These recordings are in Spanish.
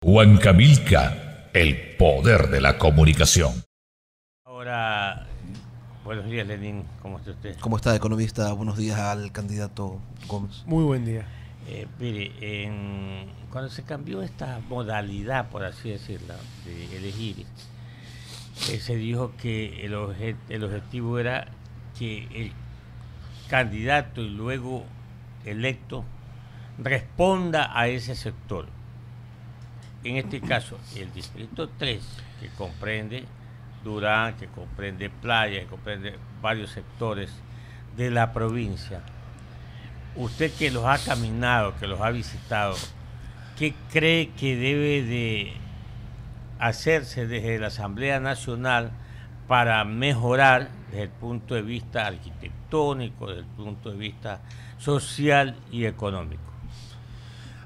Juan Camilca, el poder de la comunicación. Ahora, buenos días Lenín, ¿cómo está usted? ¿Cómo está, economista? Buenos días al candidato Gómez. Muy buen día. Eh, mire, cuando se cambió esta modalidad, por así decirlo, de elegir, eh, se dijo que el objetivo era que el candidato y luego electo responda a ese sector en este caso, el distrito 3, que comprende Durán, que comprende Playa, que comprende varios sectores de la provincia, usted que los ha caminado, que los ha visitado, ¿qué cree que debe de hacerse desde la Asamblea Nacional para mejorar desde el punto de vista arquitectónico, desde el punto de vista social y económico?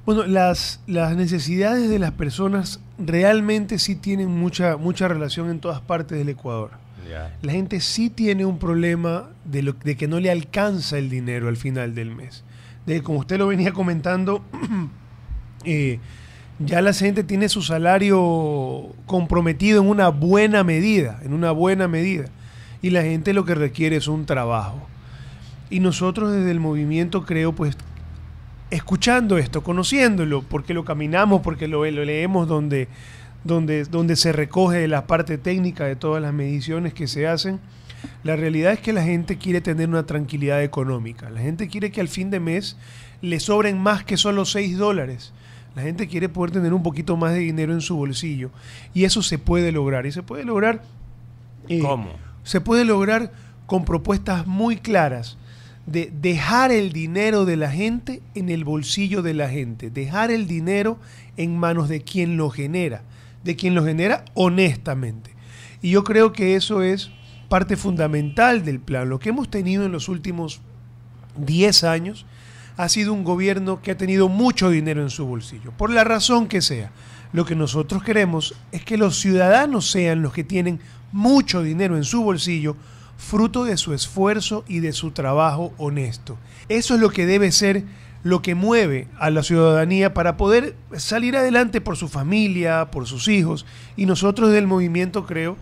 Bueno, las, las necesidades de las personas realmente sí tienen mucha, mucha relación en todas partes del Ecuador. La gente sí tiene un problema de, de que no le alcanza el dinero al final del mes. De, como usted lo venía comentando, eh, ya la gente tiene su salario comprometido en una buena medida, en una buena medida. Y la gente lo que requiere es un trabajo. Y nosotros desde el movimiento creo pues escuchando esto, conociéndolo, porque lo caminamos, porque lo, leemos donde, donde, donde se recoge la parte técnica de todas las mediciones que se hacen. La realidad es que la gente quiere tener una tranquilidad económica. La gente quiere que al fin de mes le sobren más que solo 6 dólares. La gente quiere poder tener un poquito más de dinero en su bolsillo. Y eso se puede lograr. Y se puede lograr. Eh, ¿Cómo? Se puede lograr con propuestas muy claras de dejar el dinero de la gente en el bolsillo de la gente, dejar el dinero en manos de quien lo genera, de quien lo genera honestamente. Y yo creo que eso es parte fundamental del plan. Lo que hemos tenido en los últimos 10 años ha sido un gobierno que ha tenido mucho dinero en su bolsillo, por la razón que sea. Lo que nosotros queremos es que los ciudadanos sean los que tienen mucho dinero en su bolsillo fruto de su esfuerzo y de su trabajo honesto. Eso es lo que debe ser lo que mueve a la ciudadanía para poder salir adelante por su familia, por sus hijos. Y nosotros del movimiento, creo,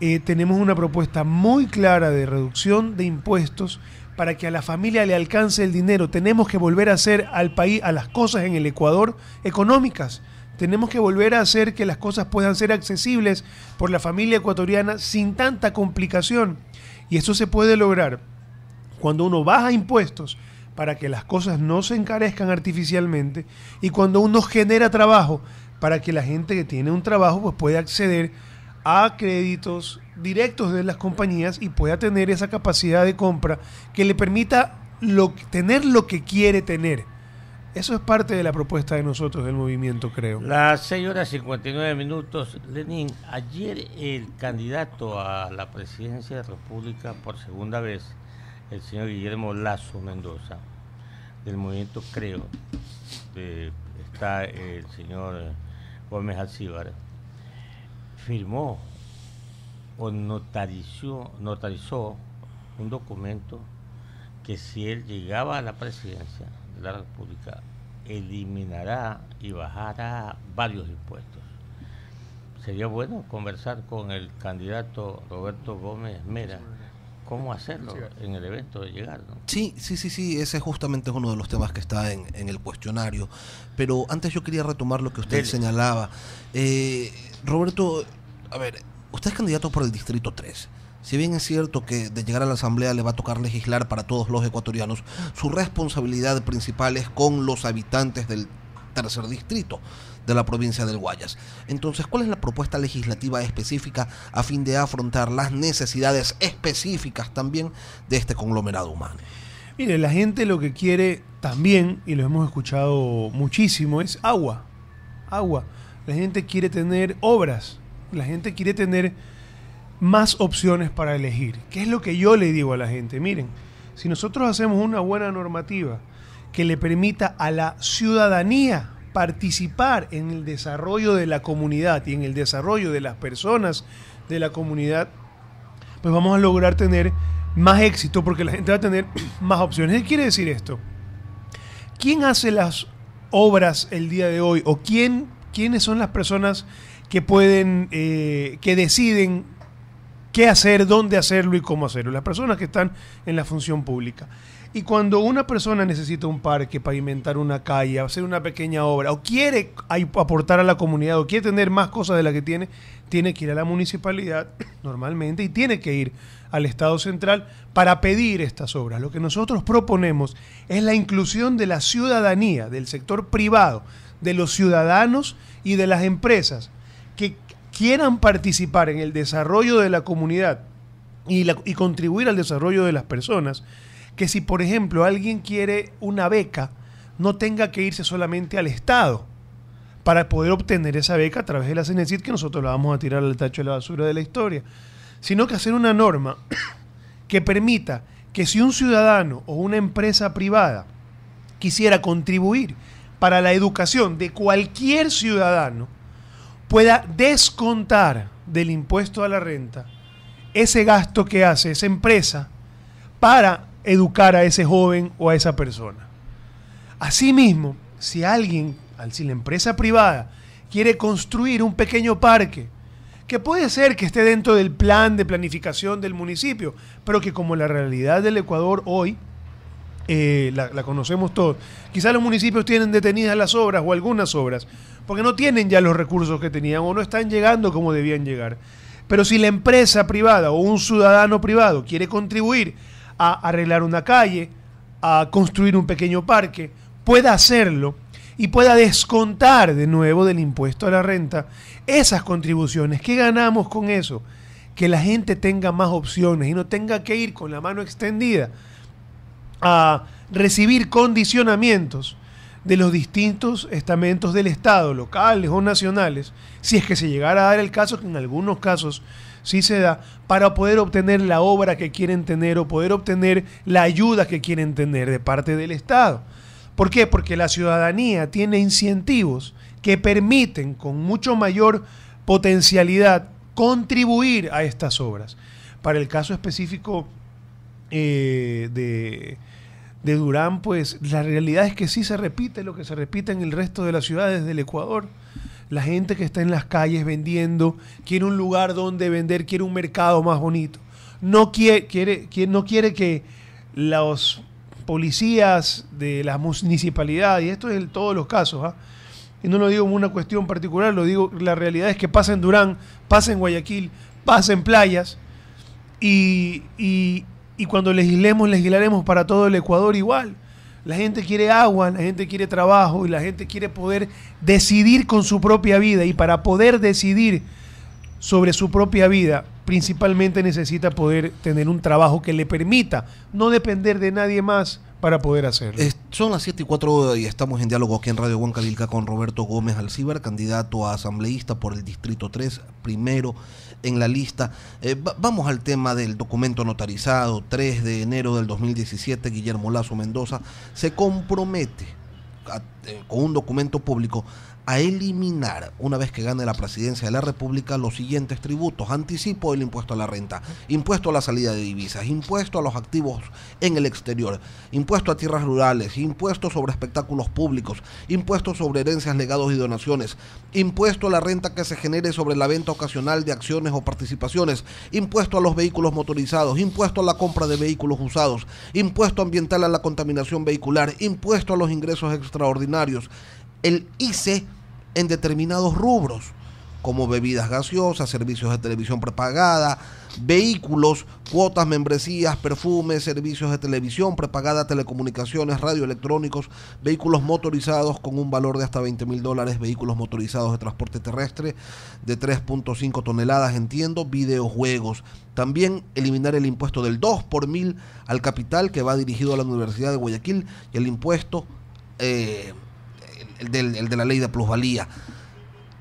eh, tenemos una propuesta muy clara de reducción de impuestos para que a la familia le alcance el dinero. Tenemos que volver a hacer al país, a las cosas en el Ecuador económicas. Tenemos que volver a hacer que las cosas puedan ser accesibles por la familia ecuatoriana sin tanta complicación. Y eso se puede lograr cuando uno baja impuestos para que las cosas no se encarezcan artificialmente y cuando uno genera trabajo para que la gente que tiene un trabajo pues pueda acceder a créditos directos de las compañías y pueda tener esa capacidad de compra que le permita tener lo que quiere tener eso es parte de la propuesta de nosotros del movimiento, creo. La señora 59 minutos. Lenin, ayer el candidato a la presidencia de la República por segunda vez, el señor Guillermo Lazo Mendoza, del movimiento Creo, está el señor Gómez Alcíbar, firmó o notarizó, notarizó un documento que si él llegaba a la presidencia, de la República eliminará y bajará varios impuestos. Sería bueno conversar con el candidato Roberto Gómez Mera cómo hacerlo en el evento de llegar. Sí, sí, sí, sí, ese justamente es uno de los temas que está en, el cuestionario. Pero antes yo quería retomar lo que usted señalaba. Eh, Roberto, a ver, usted es candidato por el Distrito 3. Si bien es cierto que de llegar a la Asamblea le va a tocar legislar para todos los ecuatorianos, su responsabilidad principal es con los habitantes del tercer distrito de la provincia del Guayas. Entonces, ¿cuál es la propuesta legislativa específica a fin de afrontar las necesidades específicas también de este conglomerado humano? Mire, la gente lo que quiere también, y lo hemos escuchado muchísimo, es agua. Agua. La gente quiere tener obras. La gente quiere tener más opciones para elegir. ¿Qué es lo que yo le digo a la gente? Miren, si nosotros hacemos una buena normativa que le permita a la ciudadanía participar en el desarrollo de la comunidad y en el desarrollo de las personas de la comunidad, pues vamos a lograr tener más éxito porque la gente va a tener más opciones. ¿Qué quiere decir esto? ¿Quién hace las obras el día de hoy o quién, quiénes son las personas que pueden, eh, que deciden qué hacer, dónde hacerlo y cómo hacerlo. Las personas que están en la función pública. Y cuando una persona necesita un parque, pavimentar una calle, hacer una pequeña obra, o quiere aportar a la comunidad, o quiere tener más cosas de las que tiene, tiene que ir a la municipalidad normalmente y tiene que ir al Estado central para pedir estas obras. Lo que nosotros proponemos es la inclusión de la ciudadanía, del sector privado, de los ciudadanos y de las empresas quieran participar en el desarrollo de la comunidad y, contribuir al desarrollo de las personas, que si por ejemplo alguien quiere una beca, no tenga que irse solamente al Estado para poder obtener esa beca a través de la CENESID, que nosotros la vamos a tirar al tacho de la basura de la historia, sino que hacer una norma que permita que si un ciudadano o una empresa privada quisiera contribuir para la educación de cualquier ciudadano, pueda descontar del impuesto a la renta ese gasto que hace esa empresa para educar a ese joven o a esa persona. Asimismo, si alguien, si la empresa privada quiere construir un pequeño parque, que puede ser que esté dentro del plan de planificación del municipio, pero que como la realidad del Ecuador hoy eh, la, la, conocemos todos. Quizás los municipios tienen detenidas las obras o algunas obras, porque no tienen ya los recursos que tenían o no están llegando como debían llegar. Pero si la empresa privada o un ciudadano privado quiere contribuir a arreglar una calle, a construir un pequeño parque, pueda hacerlo y pueda descontar de nuevo del impuesto a la renta esas contribuciones. ¿Qué ganamos con eso? Que la gente tenga más opciones y no tenga que ir con la mano extendida a recibir condicionamientos de los distintos estamentos del Estado, locales o nacionales, si es que se llegara a dar el caso, que en algunos casos sí se da, para poder obtener la obra que quieren tener o poder obtener la ayuda que quieren tener de parte del Estado. ¿Por qué? Porque la ciudadanía tiene incentivos que permiten con mucho mayor potencialidad contribuir a estas obras. Para el caso específico eh, de de Durán, pues la realidad es que sí se repite lo que se repite en el resto de las ciudades del Ecuador. La gente que está en las calles vendiendo quiere un lugar donde vender, quiere un mercado más bonito. No quiere, quiere, no quiere que los policías de las municipalidades, y esto es en todos los casos, ¿ah? y no lo digo como una cuestión particular, lo digo, la realidad es que pasa en Durán, pasa en Guayaquil, pasa en playas, y, y, y cuando legislemos, legislaremos para todo el Ecuador igual. La gente quiere agua, la gente quiere trabajo y la gente quiere poder decidir con su propia vida. Y para poder decidir sobre su propia vida, principalmente necesita poder tener un trabajo que le permita no depender de nadie más para poder hacerlo. son las 7 y 4 y estamos en diálogo aquí en Radio Huancavilca con Roberto Gómez Alcíbar, candidato a asambleísta por el Distrito 3, primero en la lista. Eh, vamos al tema del documento notarizado, 3 de enero del 2017, Guillermo Lazo Mendoza se compromete eh, con un documento público a eliminar, una vez que gane la presidencia de la República, los siguientes tributos. Anticipo del impuesto a la renta, impuesto a la salida de divisas, impuesto a los activos en el exterior, impuesto a tierras rurales, impuesto sobre espectáculos públicos, impuesto sobre herencias, legados y donaciones, impuesto a la renta que se genere sobre la venta ocasional de acciones o participaciones, impuesto a los vehículos motorizados, impuesto a la compra de vehículos usados, impuesto ambiental a la contaminación vehicular, impuesto a los ingresos extraordinarios, el ICE en determinados rubros, como bebidas gaseosas, servicios de televisión prepagada, vehículos, cuotas, membresías, perfumes, servicios de televisión prepagada, telecomunicaciones, radioelectrónicos, vehículos motorizados con un valor de hasta 20 mil dólares, vehículos motorizados de transporte terrestre de 3.5 toneladas, entiendo, videojuegos. También eliminar el impuesto del 2 por mil al capital que va dirigido a la Universidad de Guayaquil y el impuesto... Eh, el, de la ley de plusvalía.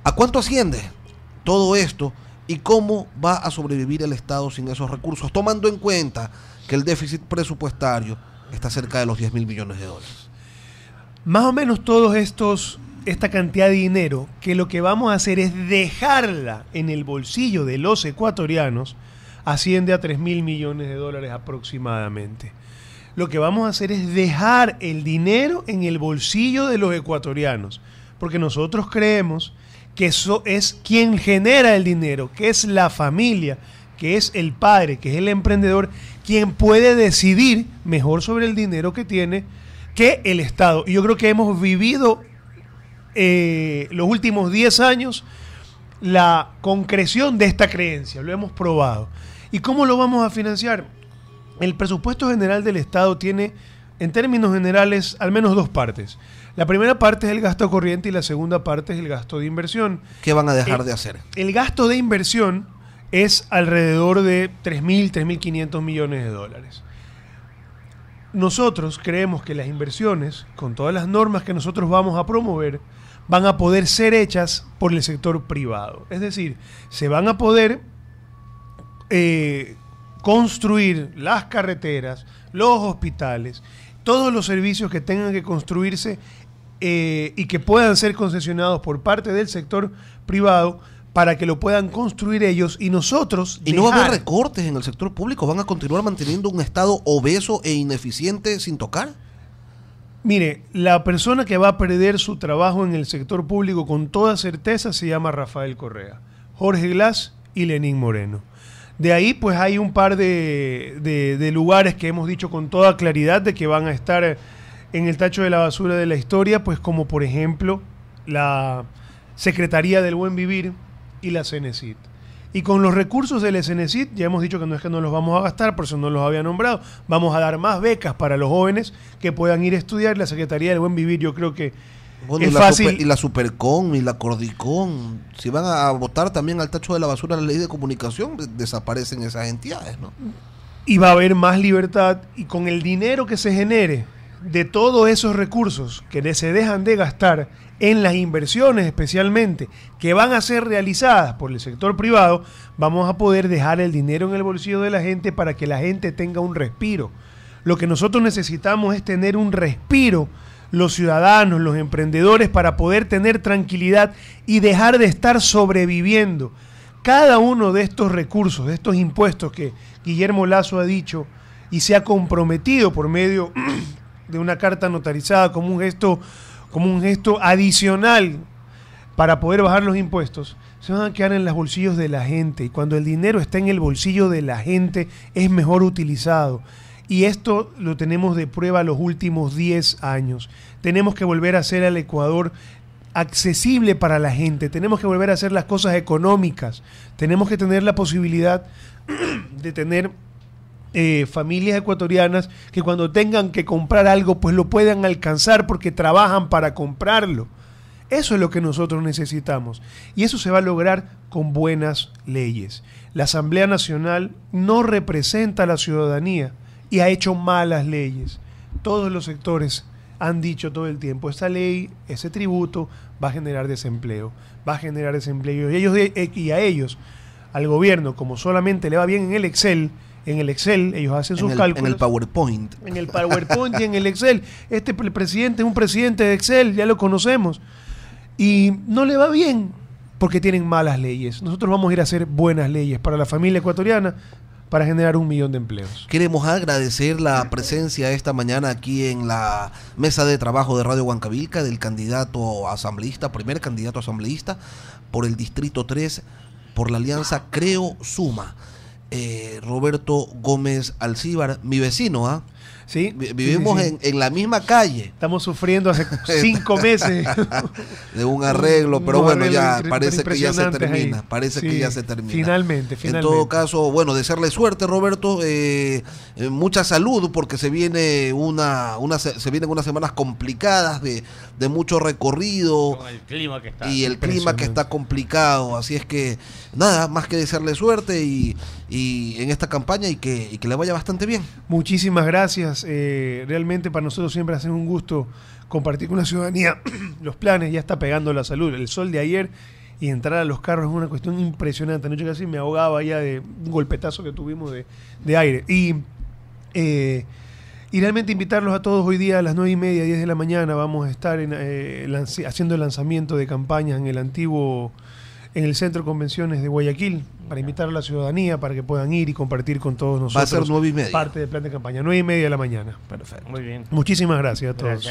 ¿A cuánto asciende todo esto y cómo va a sobrevivir el Estado sin esos recursos, tomando en cuenta que el déficit presupuestario está cerca de los 10 mil millones de dólares? Más o menos todos estos esta cantidad de dinero que lo que vamos a hacer es dejarla en el bolsillo de los ecuatorianos asciende a 3 mil millones de dólares aproximadamente lo que vamos a hacer es dejar el dinero en el bolsillo de los ecuatorianos, porque nosotros creemos que eso es quien genera el dinero, que es la familia, que es el padre, que es el emprendedor, quien puede decidir mejor sobre el dinero que tiene que el Estado. Y yo creo que hemos vivido eh, los últimos 10 años la concreción de esta creencia, lo hemos probado. ¿Y cómo lo vamos a financiar? El presupuesto general del Estado tiene, en términos generales, al menos dos partes. La primera parte es el gasto corriente y la segunda parte es el gasto de inversión. ¿Qué van a dejar de hacer? El gasto de inversión es alrededor de 3.000, 3.500 millones de dólares. Nosotros creemos que las inversiones, con todas las normas que nosotros vamos a promover, van a poder ser hechas por el sector privado. Es decir, se van a poder eh, construir las carreteras, los hospitales, todos los servicios que tengan que construirse eh, y que puedan ser concesionados por parte del sector privado para que lo puedan construir ellos y nosotros. Y no va a haber recortes en el sector público, van a continuar manteniendo un Estado obeso e ineficiente sin tocar. Mire, la persona que va a perder su trabajo en el sector público con toda certeza se llama Rafael Correa, Jorge Glass y Lenín Moreno. De ahí pues hay un par de, lugares que hemos dicho con toda claridad de que van a estar en el tacho de la basura de la historia, pues como por ejemplo la Secretaría del Buen Vivir y la CENECIT. Y con los recursos de la Cenecit ya hemos dicho que no es que no los vamos a gastar, por eso no los había nombrado, vamos a dar más becas para los jóvenes que puedan ir a estudiar. La Secretaría del Buen Vivir yo creo que y La y la Supercom y la si van a votar también al tacho de la basura la ley de comunicación, desaparecen esas entidades, ¿no? Y va a haber más libertad y con el dinero que se genere de todos esos recursos que se dejan de gastar en las inversiones especialmente, que van a ser realizadas por el sector privado, vamos a poder dejar el dinero en el bolsillo de la gente para que la gente tenga un respiro. Lo que nosotros necesitamos es tener un respiro los ciudadanos, los emprendedores, para poder tener tranquilidad y dejar de estar sobreviviendo. Cada uno de estos recursos, de estos impuestos que Guillermo Lazo ha dicho y se ha comprometido por medio de una carta notarizada como un gesto, como un gesto adicional para poder bajar los impuestos, se van a quedar en los bolsillos de la gente. Y cuando el dinero está en el bolsillo de la gente, es mejor utilizado. Y esto lo tenemos de prueba los últimos 10 años. Tenemos que volver a hacer al Ecuador accesible para la gente. Tenemos que volver a hacer las cosas económicas. Tenemos que tener la posibilidad de tener eh, familias ecuatorianas que cuando tengan que comprar algo, pues lo puedan alcanzar porque trabajan para comprarlo. Eso es lo que nosotros necesitamos. Y eso se va a lograr con buenas leyes. La Asamblea Nacional no representa a la ciudadanía y ha hecho malas leyes. Todos los sectores han dicho todo el tiempo, esta ley, ese tributo va a generar desempleo, va a generar desempleo. Y, ellos, eh, a ellos, al gobierno, como solamente le va bien en el Excel, en el Excel, ellos hacen sus cálculos. En el PowerPoint. En el PowerPoint y en el Excel. Este presidente es un presidente de Excel, ya lo conocemos. Y no le va bien porque tienen malas leyes. Nosotros vamos a ir a hacer buenas leyes para la familia ecuatoriana, para generar un millón de empleos. Queremos agradecer la presencia esta mañana aquí en la mesa de trabajo de Radio Huancavilca del candidato asambleísta, primer candidato asambleísta por el Distrito 3, por la alianza Creo Suma. Eh, Roberto Gómez Alcíbar, mi vecino, ¿ah? Sí, Vivimos En, en, la misma calle. Estamos sufriendo hace cinco meses. de un arreglo, pero bueno, ya parece que ya se termina. Parece que ya se termina. Finalmente, finalmente. En todo caso, bueno, desearle suerte, Roberto. Eh, eh, mucha salud, porque se viene una, una se vienen unas semanas complicadas de, mucho recorrido. Con el clima que está. Y el clima que está complicado. Así es que, nada, más que desearle suerte y y en esta campaña y que, que le vaya bastante bien. Muchísimas gracias. Eh, realmente para nosotros siempre hace un gusto compartir con la ciudadanía los planes. Ya está pegando la salud. El sol de ayer y entrar a los carros es una cuestión impresionante. Anoche casi me ahogaba ya de un golpetazo que tuvimos de, aire. Eh, y, realmente invitarlos a todos hoy día a las 9 y media, 10 de la mañana. Vamos a estar en, eh, haciendo el lanzamiento de campañas en el antiguo en el Centro de Convenciones de Guayaquil para invitar a la ciudadanía para que puedan ir y compartir con todos nosotros. Va Parte del plan de campaña, nueve y media de la mañana. Perfecto. Muy bien. Muchísimas gracias a todos.